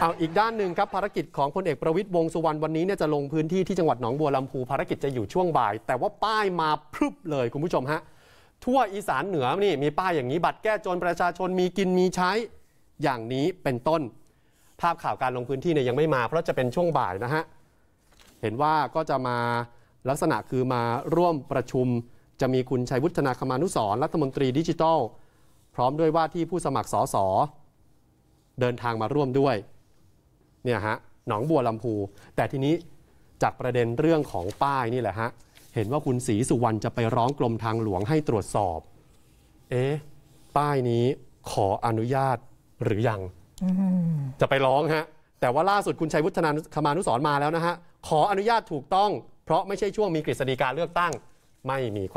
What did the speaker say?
เอาอีกด้านหนึ่งครับ ภารกิจของพลเอกประวิตยวงสุวรรณวันนี้เนี่ยจะลงพื้นที่ที่จังหวัดหนองบัวลำพูภารกิจจะอยู่ช่วงบ่าย แต่ว่าป้ายมาพรึบเลยคุณผู้ชมฮะทั่วอีสานเหนือนี่มีป้ายอย่างนี้บัตรแก้จนประชาชนมีกินมีใช้อย่างนี้เป็นต้น ภาพข่าวการลงพื้นที่เนี่ยยังไม่มาเพราะจะเป็นช่วงบ่ายนะฮะเห็นว่าก็จะมาลักษณะคือมาร่วมประชุม จะมีคุณชัยวุฒนาคมานุสร รัฐมนตรีดิจิทัล พร้อมด้วยว่าที่ผู้สมัครสสเดินทางมาร่วมด้วยเนี่ยฮะหนองบัวลำพู แต่ทีนี้จากประเด็นเรื่องของป้ายนี่แหละฮะเห็นว่าคุณศรีสุวรรณจะไปร้องกรมทางหลวงให้ตรวจสอบ เอ๊ะ ป้ายนี้ขออนุญาตหรือยังจะไปร้องฮะแต่ว่าล่าสุดคุณชัยวุฒนาคมานุสรมาแล้วนะฮะขออนุญาตถูกต้อง เพราะไม่ใช่ช่วงมีกฤษฎีการเลือกตั้ง ไม่มีความ